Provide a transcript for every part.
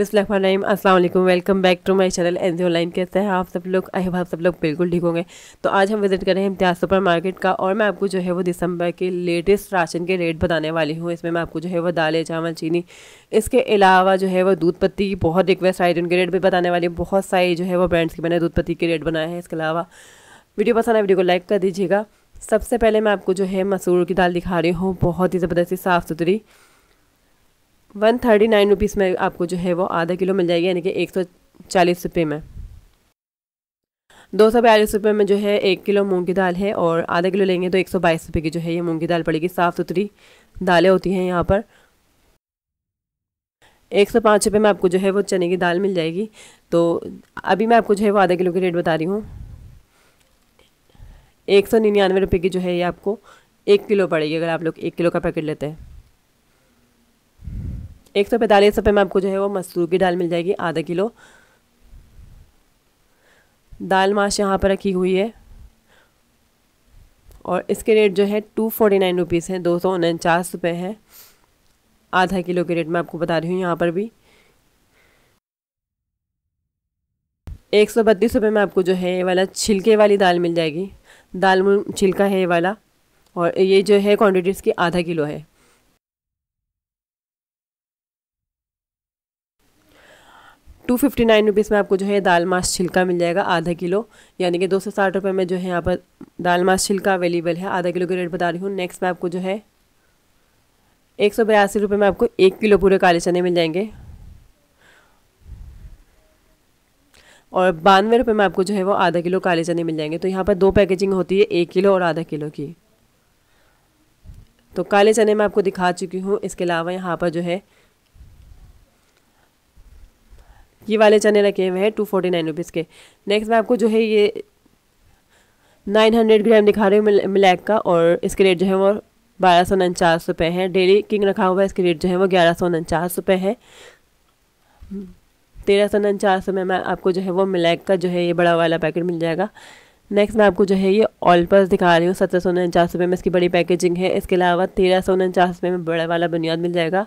बिस्मिल्लाम अल्लाम welcome back to my channel N G online कैसे हैं आप सब लोग आई आप सब लोग बिल्कुल ठीक होंगे तो आज हम विज़िट कर रहे हैं इम्तियाज़ सुपर मार्केट का और मैं आपको जो है वो दिसंबर के लेटेस्ट राशन के रेट बताने वाली हूँ इसमें मैं आपको जो है वो दालें चावल चीनी इसके अलावा जो है वो दूध पत्ती की बहुत रिक्वेस्ट आई थी उनके रेट भी बताने वाली बहुत सारी जो है वो ब्रांड्स की मैंने दूध पत्ती के रेट बनाए हैं इसके अलावा वीडियो पसंद आए वीडियो को लाइक कर दीजिएगा सबसे पहले मैं आपको जो है मसूर की दाल दिखा रही हूँ बहुत ही ज़बरदस्ती साफ़ सुथरी वन थर्टी नाइन रुपीज़ में आपको जो है वो आधा किलो मिल जाएगी यानी कि एक सौ चालीस रुपये में दो सौ बयालीस रुपये में जो है एक किलो मूंग की दाल है और आधा किलो लेंगे तो एक सौ बाईस रुपये की जो है ये मूंग की दाल पड़ेगी साफ़ सुथरी दालें होती हैं यहाँ पर एक सौ पाँच रुपये में आपको जो है वो चने की दाल मिल जाएगी तो अभी मैं आपको जो है वो आधा किलो की रेट बता रही हूँ एक सौ निन्यानवे रुपये की जो है ये आपको एक किलो पड़ेगी अगर आप लोग एक किलो का पैकेट लेते हैं एक सौ पैंतालीस रुपये में आपको जो है वो मसूर की दाल मिल जाएगी आधा किलो दाल माश यहाँ पर रखी हुई है और इसके रेट जो है टू फोर्टी नाइन रुपीज़ हैं दो सौ उनचास रुपये हैं आधा किलो के रेट में आपको बता रही हूँ यहाँ पर भी एक सौ बत्तीस रुपये में आपको जो है ये वाला छिलके वाली दाल मिल जाएगी दाल छिलका है ये वाला और ये जो है क्वांटिटी इसकी आधा किलो है टू फिफ्टी नाइन रुपीज़ में आपको जो है दाल मास छिलका मिल जाएगा आधा किलो यानी कि दो सौ साठ रुपये में जो है यहाँ पर दाल मास छिलका अवेलेबल है आधा किलो के रेट बता रही हूँ नेक्स्ट में आपको जो है एक सौ बयासी रुपये में आपको एक किलो पूरे काले चने मिल जाएंगे और बानवे रुपये में आपको जो है वो आधा किलो काले चने मिल जाएंगे तो यहाँ पर दो पैकेजिंग होती है एक किलो और आधा किलो की तो काले चने मैं आपको दिखा चुकी हूँ इसके अलावा यहाँ पर जो है ये वाले चने रखे हुए हैं टू फोर्टी नाइन रुपीज़ के नेक्स्ट मैं आपको जो है ये नाइन हंड्रेड ग्राम दिखा रही हूँ मिलैक का और इसके रेट जो है वो बारह सौ उनचास रुपये हैं डेली किंग रखा हुआ है इसके रेट जो है वो ग्यारह सौ उनचास रुपये है तेरह सौ उनचास रुपये में आपको जो है वो मिलैक का जो है ये बड़ा वाला पैकेट मिल जाएगा नेक्स्ट मैं आपको जो है ये ऑल पर्स दिखा रही हूँ सत्रह सौ उनचास रुपये में इसकी बड़ी पैकेजिंग है इसके अलावा तेरह सौ उनचास रुपये में बड़ा वाला बुनियाद मिल जाएगा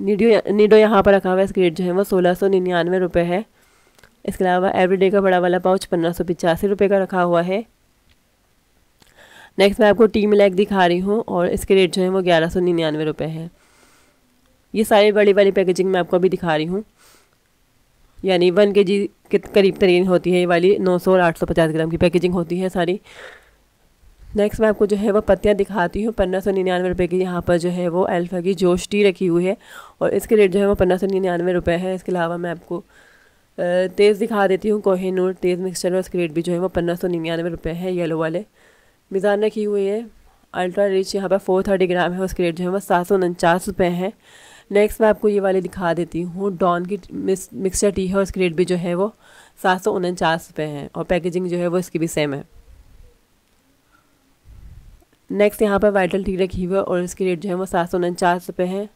नीडो नीडो यहाँ पर रखा हुआ है स्क्रेट रेट जो है वो सोलह सौ निन्यानवे रुपये है इसके अलावा एवरीडे का बड़ा वाला पाउच पंद्रह सौ पिचासी रुपये का रखा हुआ है नेक्स्ट मैं आपको टी मिलैक दिखा रही हूँ और इसके रेट जो है वो ग्यारह सौ निन्यानवे रुपये है ये सारी बड़ी वाली पैकेजिंग मैं आपको अभी दिखा रही हूँ यानी वन के जी के करीब तरीन होती है ये वाली नौ सौ और आठ सौ पचास ग्राम की पैकेजिंग होती है सारी नेक्स्ट मैं आपको जो है वो पत्तियाँ दिखाती हूँ पंद्रह सौ निन्यानवे रुपये की यहाँ पर जो है वो अल्फ़ा की जोश टी रखी हुई है और इसके रेट जो है वो पंद्रह सौ निन्यानवे रुपये है इसके अलावा मैं आपको तेज़ दिखा देती हूँ कोहिनूर तेज़ मिक्सचर और इसके रेट भी जो है वो पंद्रह सौ निन्यानवे रुपये है येलो वाले मिज़ान रखी हुई है अल्ट्रा रिच यहाँ पर फोर थर्टी ग्राम है उसके रेट जो है वो सात सौ उनचास रुपये है नेक्स्ट मैं आपको ये वाले दिखा देती हूँ डॉन की मिक्सचर टी है उसके रेट भी जो है वो सात सौ उनचास रुपये है और पैकेजिंग जो है वो इसकी भी सेम है नेक्स्ट यहाँ पर वाइटल टी रखी हुई है और इसकी रेट जो है वो सात सौ उनचास रुपये है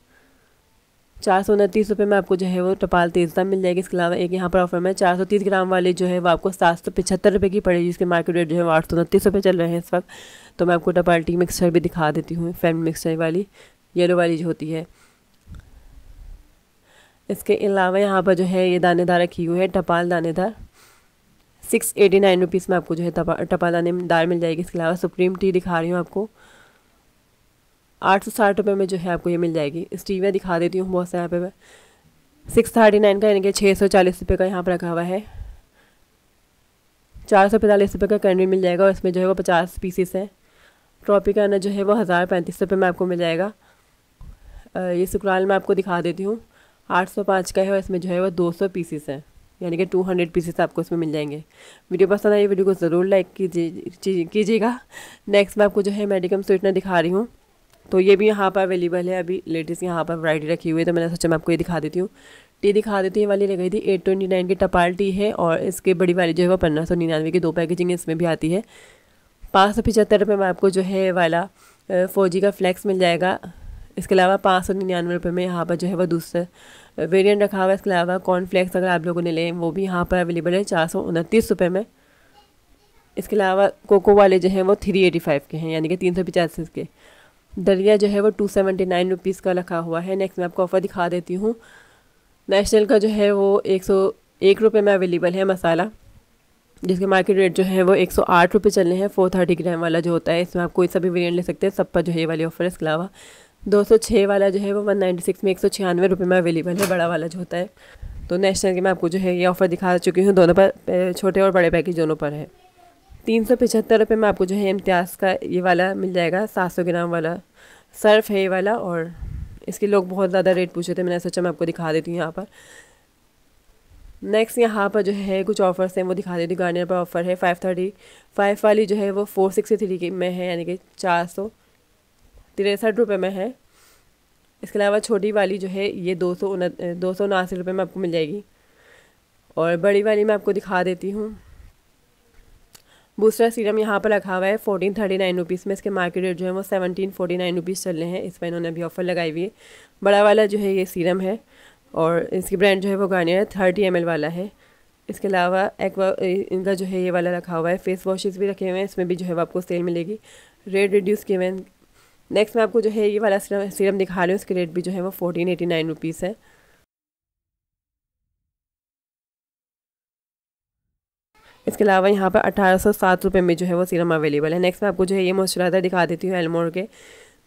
चार सौ उनतीस रुपये में आपको जो है वो टपाल तेजता मिल जाएगी इसके अलावा एक यहाँ पर ऑफर में चार सौ तीस ग्राम वाली जो है वो आपको सात सौ पचहत्तर रुपये की पड़ेगी इसके मार्केट रेट जो है वो आठ सौ उनतीस रुपये चल रहे हैं इस वक्त तो मैं आपको टपाल टी मिक्सचर भी दिखा देती हूँ फैमिली मिक्सचर वाली येलो वाली जो होती है इसके अलावा यहाँ पर जो है ये दानेदार रखी हुई है टपाल दानेदार सिक्स एटी नाइन रुपीज़ में आपको जो है टपा टपालाने दाल मिल जाएगी इसके अलावा सुप्रीम टी दिखा रही हूँ आपको आठ सौ साठ रुपये में जो है आपको ये मिल जाएगी स्टीविया दिखा देती हूँ बहुत से यहाँ पे मैं सिक्स थर्टी नाइन का यानी कि छः सौ चालीस रुपये का यहाँ पर रखा हुआ है चार सौ पैंतालीस रुपये का कैंडी मिल जाएगा और इसमें जो है वो पचास पीसीस हैं ट्रॉपी का ना जो है वो हज़ार पैंतीस रुपये में आपको मिल जाएगा ये सुकराल मैं आपको दिखा देती हूँ आठ सौ पाँच का है और इसमें जो है वो दो सौ पीसीस हैं यानी कि 200 पीसेस आपको इसमें मिल जाएंगे वीडियो पसंद आई वीडियो को ज़रूर लाइक कीजिए कीजिएगा नेक्स्ट मैं आपको जो है मेडिकम स्वीटनर दिखा रही हूँ तो ये भी यहाँ पर अवेलेबल है अभी लेटेस्ट यहाँ पर वैरायटी रखी हुई है तो मैंने सोचा मैं आपको ये दिखा देती हूँ टी दिखा देती है वाली रह गई थी एट ट्वेंटी नाइन की टपाल टी है और इसके बड़ी वाली जो है वो पंद्रह सौ निन्यानवे की दो पैकेजिंग इसमें भी आती है पाँच सौ पचहत्तर रुपये में आपको जो है वाला फोर जी का फ्लैक्स मिल जाएगा इसके अलावा पाँच सौ निन्यानवे रुपये में यहाँ पर जो है वह दूसरा वेरियंट रखा हुआ है इसके अलावा कॉर्नफ्लेक्स अगर आप लोगों ने लें वो भी यहाँ पर अवेलेबल है चार सौ उनतीस रुपये में इसके अलावा कोको वाले जो हैं वो थ्री एटी फाइव के हैं यानी कि तीन सौ पचास के दलिया जो है वो टू सेवेंटी नाइन रुपीज़ का रखा हुआ है नेक्स्ट मैं आपको ऑफ़र दिखा देती हूँ नेशनल का जो है वो एक सौ एक रुपये में अवेलेबल है मसाला जिसके मार्केट रेट जो है वो एक सौ आठ रुपये चल रहे हैं फोर थर्टी ग्राम वाला जो होता है इसमें आप कोई सा भी वेरियंट ले सकते हैं सब पर जो है ये वाली ऑफर है इसके अलावा 206 वाला जो है वो 196 में एक सौ छियानवे रुपये में अवेलेबल है बड़ा वाला जो होता है तो नेशनल के मैं आपको जो है ये ऑफ़र दिखा चुकी हूँ दोनों पर छोटे और बड़े पैकेज दोनों पर है तीन सौ पचहत्तर रुपये में आपको जो है इम्तियाज़ का ये वाला मिल जाएगा सात सौ ग्राम वाला सर्फ है ये वाला और इसके लोग बहुत ज़्यादा रेट पूछे थे मैंने सोचा मैं आपको दिखा देती हूँ यहाँ पर नेक्स्ट यहाँ पर जो है कुछ ऑफर्स हैं वो दिखा देती हूँ गार्नियर पर ऑफ़र है फाइव थर्टी फाइव वाली जो है वो फोर सिक्सटी थ्री की में है यानी कि चार सौ तिरसठ रुपये में है इसके अलावा छोटी वाली जो है ये दो सौ उन दो सौ उनासी रुपये में आपको मिल जाएगी और बड़ी वाली मैं आपको दिखा देती हूँ बूस्टर सीरम यहाँ पर रखा हुआ है फोर्टीन थर्टी नाइन रुपीज़ में इसके मार्केट रेट जो है वो सेवनटीन फोर्टी नाइन रुपीज़ चल रहे हैं इस पर इन्होंने अभी ऑफ़र लगाई हुई है बड़ा वाला जो है ये सीरम है और इसकी ब्रांड जो है वो गार्नियर है थर्टी एम वाला है इसके अलावा एक्वा इनका जो है ये वाला रखा हुआ है फेस वॉशेज़ भी रखे हुए हैं इसमें भी जो है वो आपको सेल मिलेगी रेट रिड्यूस किए हुए नेक्स्ट मैं आपको जो है ये वाला सीरम सीरम दिखा रही हूँ इसके रेट भी जो है वो फोर्टीन एटी नाइन रुपीज़ है इसके अलावा यहाँ पर अठारह सौ सात रुपये में जो है वो सीरम अवेलेबल है नेक्स्ट मैं आपको जो है ये मॉइस्चराइज़र दिखा देती हूँ एलमोर के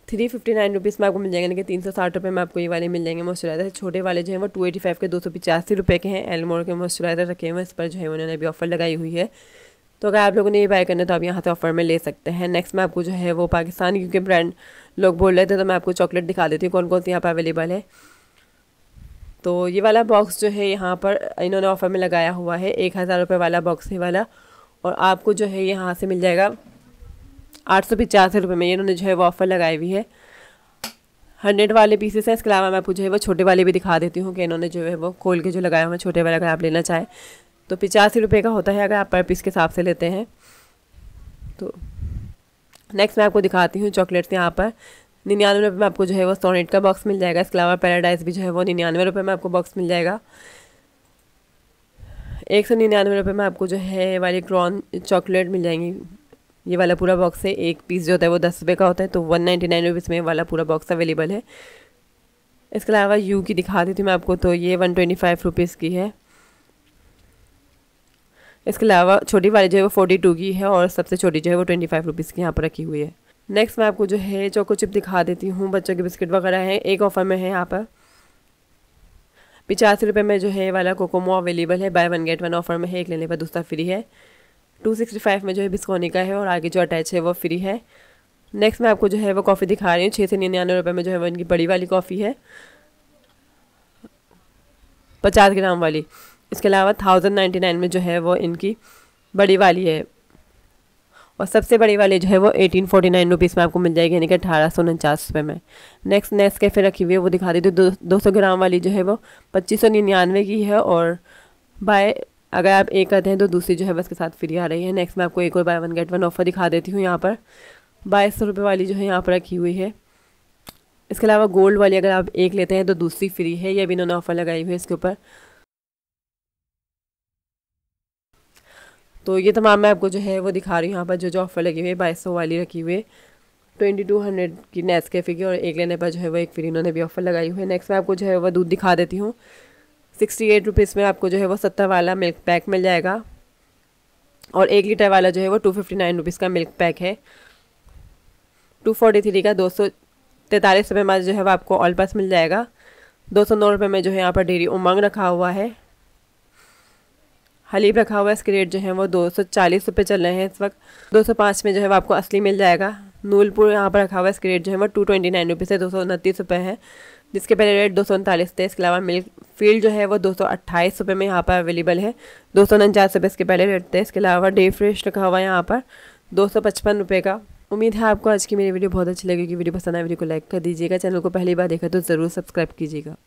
थ्री फिफ्टी नाइन रुपीज़ में आपको मिल जाएंगे लेकिन तीन सौ साठ रुपये में आपको ये वाले मिल जाएंगे मॉइस्चराइज़र छोटे वाले जो है वो टू एटी फाइव के दो सौ पचासी रुपये के हैं एलमोर के मॉइस्चराइज़र रखे हुए हैं इस पर जो है उन्होंने अभी ऑफर लगाई हुई है तो अगर आप लोगों ने ये बाय करना तो आप यहाँ से ऑफर में ले सकते हैं नेक्स्ट मैं आपको जो है वो पाकिस्तान क्योंकि ब्रांड लोग बोल रहे थे तो मैं आपको चॉकलेट दिखा देती हूँ कौन कौन सी यहाँ पर अवेलेबल है तो ये वाला बॉक्स जो है यहाँ पर इन्होंने ऑफ़र में लगाया हुआ है एक हज़ार रुपये वाला बॉक्स है वाला और आपको जो है यहाँ से मिल जाएगा आठ सौ पचास रुपये में इन्होंने जो है वो ऑफ़र लगाई हुई है हंड्रेड वाले पीसेस हैं इसके अलावा मैं आपको जो है वो छोटे वाले भी दिखा देती हूँ कि इन्होंने जो है वो खोल के जो लगाया हुआ है छोटे वाला अगर आप लेना चाहें तो पिचासी रुपये का होता है अगर आप पर पीस के हिसाब से लेते हैं तो नेक्स्ट मैं आपको दिखाती हूँ चॉकलेट्स यहाँ पर निन्यानवे रुपये में आपको जो है वो सोनेट का बॉक्स मिल जाएगा इसके अलावा पैराडाइज भी जो है वो निन्यानवे रुपये में आपको बॉक्स मिल जाएगा एक सौ निन्यानवे रुपये में आपको जो है वाली क्रॉन चॉकलेट मिल जाएंगी ये वाला पूरा बॉक्स है एक पीस जो होता है वो दस रुपये का होता है तो वन नाइन्टी नाइन रुपीज़ में वाला पूरा बॉक्स अवेलेबल है इसके अलावा यू की दिखा देती हूँ मैं आपको तो ये वन ट्वेंटी फाइव रुपीज़ की है इसके अलावा छोटी वाली जो है वो फोर्टी टू की है और सबसे छोटी जो है वो ट्वेंटी फाइव रुपीज़ की यहाँ पर रखी हुई है नेक्स्ट मैं आपको जो है चोको चिप दिखा देती हूँ बच्चों के बिस्किट वगैरह हैं एक ऑफ़र में है यहाँ पर पिचासी रुपये में जो है वाला कोकोमो अवेलेबल है buy one get one offer में है एक लेने पर दूसरा फ्री है टू सिक्सटी फाइव में जो है बिस्कोनी का है और आगे जो अटैच है वो फ्री है नेक्स्ट मैं आपको जो है वो कॉफ़ी दिखा रही हूँ छः से निन्यानवे रुपये में जो है वो इनकी बड़ी वाली कॉफ़ी है पचास ग्राम वाली इसके अलावा थाउजेंड नाइन्टी नाइन में जो है वो इनकी बड़ी वाली है और सबसे बड़ी वाली जो है वो एटीन फोर्टी नाइन रुपीज़ में आपको मिल जाएगी यानी कि अठारह सौ उनचास रुपये में नेक्स्ट नेक्स्ट कैफे रखी हुई है वो दिखा देती हूँ दो सौ ग्राम वाली जो है वो पच्चीस सौ निन्यानवे की है और बाय अगर आप एक करते हैं तो दूसरी जो है बस के साथ फ्री आ रही है नेक्स्ट मैं आपको एक और buy one get one offer दिखा देती हूँ यहाँ पर बाईस सौ रुपये वाली जो है यहाँ पर रखी हुई है इसके अलावा गोल्ड वाली अगर आप एक लेते हैं तो दूसरी फ्री है यह भी इन्होंने ऑफ़र लगाई हुई है इसके ऊपर तो ये तमाम मैं आपको जो है वो दिखा रही हूँ यहाँ पर जो जो ऑफ़र लगी हुई है बाईस वाली रखी हुई है ट्वेंटी टू हंड्रेड की नेस कैफे की और एक लेने पर जो है वो एक फ्री इन्होंने भी ऑफ़र लगाई हुई है नेक्स्ट मैं आपको जो है वो दूध दिखा देती हूँ सिक्सटी एट रुपीज़ में आपको जो है वो सत्तर वाला मिल्क पैक मिल जाएगा और एक लीटर वाला जो है वो टू फिफ्टी नाइन रुपीज़ का मिल्क पैक है टू फोर्टी थ्री का दो सौ तैंतालीस रुपये में जो है वो आपको ऑल पास मिल जाएगा दो सौ नौ रुपये में जो है यहाँ पर डेरी उमंग रखा हुआ है हलीब रखा हुआ है इसके रेट जो है वो दो सौ चालीस रुपये चल रहे हैं इस वक्त दो सौ पाँच में जो है वो आपको असली मिल जाएगा नूलपुर यहाँ पर रखा हुआ है इसके रेट जो है वो टू ट्वेंटी नाइन रुपीज़ से दो सौ उनतीस रुपये है जिसके पहले रेट दो सौ उनतालीस थे इसके अलावा मिल्क फील्ड जो है वो दो सौ अट्ठाईस रुपये में यहाँ पर अवेलेबल है दो सौ उनचास रुपये इसके पहले रेट थे इसके अलावा डे फ्रेश रखा हुआ है यहाँ पर दो सौ पचपन रुपये का उम्मीद है आपको आज की मेरी वीडियो बहुत अच्छी लगेगी वीडियो पसंद आए वीडियो को लाइक कर दीजिएगा चैनल को पहली बार देखा तो ज़रूर सब्सक्राइब कीजिएगा